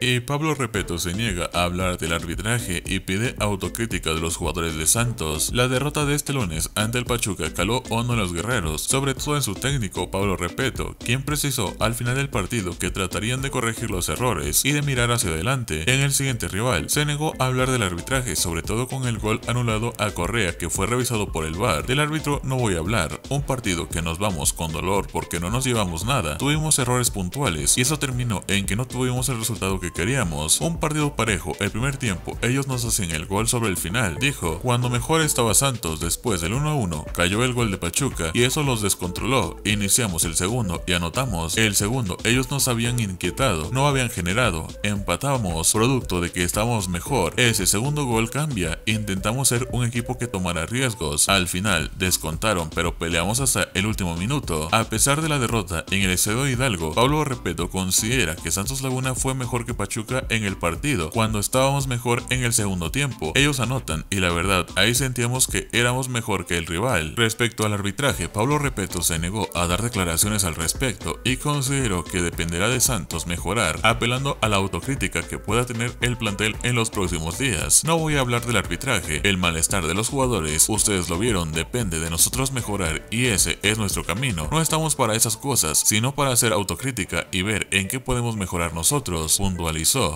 Y Pablo Repeto se niega a hablar del arbitraje y pide autocrítica de los jugadores de Santos. La derrota de este lunes ante el Pachuca caló hondo en los guerreros, sobre todo en su técnico Pablo Repeto, quien precisó al final del partido que tratarían de corregir los errores y de mirar hacia adelante en el siguiente rival. Se negó a hablar del arbitraje, sobre todo con el gol anulado a Correa que fue revisado por el VAR. Del árbitro no voy a hablar, un partido que nos vamos con dolor porque no nos llevamos nada, tuvimos errores puntuales y eso terminó en que no tuvimos el resultado que queríamos. Un partido parejo, el primer tiempo, ellos nos hacían el gol sobre el final, dijo. Cuando mejor estaba Santos después del 1-1, cayó el gol de Pachuca y eso los descontroló. Iniciamos el segundo y anotamos. El segundo, ellos nos habían inquietado, no habían generado, empatamos, producto de que estábamos mejor. Ese segundo gol cambia, intentamos ser un equipo que tomara riesgos. Al final, descontaron, pero peleamos hasta el último minuto. A pesar de la derrota en el Estadio Hidalgo, Pablo Repeto considera que Santos Laguna fue mejor que Pachuca en el partido, cuando estábamos mejor en el segundo tiempo. Ellos anotan y la verdad, ahí sentíamos que éramos mejor que el rival. Respecto al arbitraje, Pablo Repeto se negó a dar declaraciones al respecto y consideró que dependerá de Santos mejorar, apelando a la autocrítica que pueda tener el plantel en los próximos días. No voy a hablar del arbitraje, el malestar de los jugadores, ustedes lo vieron, depende de nosotros mejorar y ese es nuestro camino. No estamos para esas cosas, sino para hacer autocrítica y ver en qué podemos mejorar nosotros.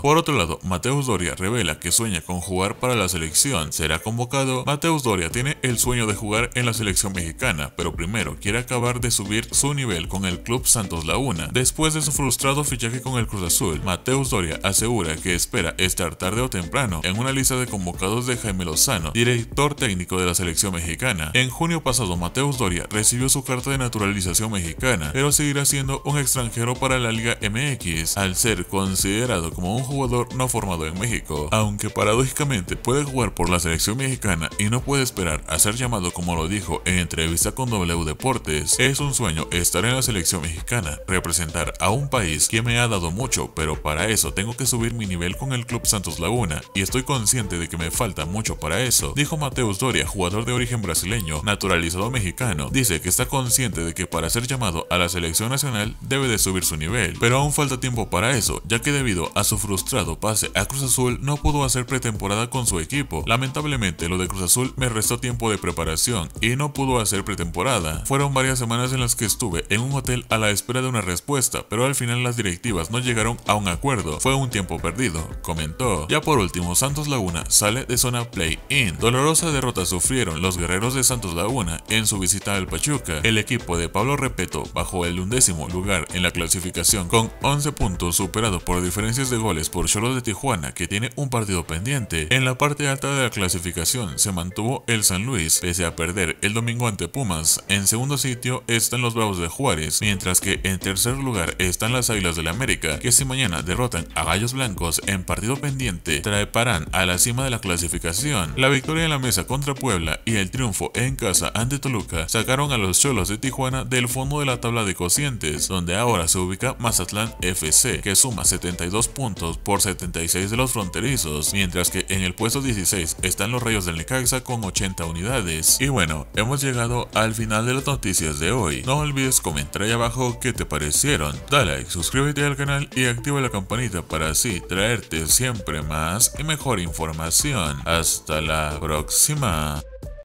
Por otro lado, Mateus Doria revela que sueña con jugar para la selección. Será convocado. Mateus Doria tiene el sueño de jugar en la selección mexicana, pero primero quiere acabar de subir su nivel con el club Santos Laguna. Después de su frustrado fichaje con el Cruz Azul, Mateus Doria asegura que espera estar tarde o temprano en una lista de convocados de Jaime Lozano, director técnico de la selección mexicana. En junio pasado, Mateus Doria recibió su carta de naturalización mexicana, pero seguirá siendo un extranjero para la Liga MX al ser considerado como un jugador no formado en México, aunque paradójicamente puede jugar por la selección mexicana y no puede esperar a ser llamado como lo dijo en entrevista con W Deportes, es un sueño estar en la selección mexicana, representar a un país que me ha dado mucho, pero para eso tengo que subir mi nivel con el Club Santos Laguna y estoy consciente de que me falta mucho para eso, dijo Mateus Doria, jugador de origen brasileño, naturalizado mexicano, dice que está consciente de que para ser llamado a la selección nacional debe de subir su nivel, pero aún falta tiempo para eso, ya que debido a a su frustrado pase a Cruz Azul, no pudo hacer pretemporada con su equipo. Lamentablemente, lo de Cruz Azul me restó tiempo de preparación y no pudo hacer pretemporada. Fueron varias semanas en las que estuve en un hotel a la espera de una respuesta, pero al final las directivas no llegaron a un acuerdo. Fue un tiempo perdido, comentó. Ya por último, Santos Laguna sale de zona play-in. Dolorosa derrota sufrieron los guerreros de Santos Laguna en su visita al Pachuca. El equipo de Pablo Repeto bajó el undécimo lugar en la clasificación con 11 puntos superado por diferencia de goles por Cholos de Tijuana, que tiene un partido pendiente, en la parte alta de la clasificación se mantuvo el San Luis, pese a perder el domingo ante Pumas. En segundo sitio están los Bravos de Juárez, mientras que en tercer lugar están las Águilas del América, que si mañana derrotan a Gallos Blancos en partido pendiente, traerán a la cima de la clasificación. La victoria en la mesa contra Puebla y el triunfo en casa ante Toluca sacaron a los Cholos de Tijuana del fondo de la tabla de cocientes, donde ahora se ubica Mazatlán FC, que suma 72 puntos por 76 de los fronterizos, mientras que en el puesto 16 están los Rayos del Necaxa con 80 unidades. Y bueno, hemos llegado al final de las noticias de hoy. No olvides comentar ahí abajo qué te parecieron. Dale like, suscríbete al canal y activa la campanita para así traerte siempre más y mejor información. Hasta la próxima.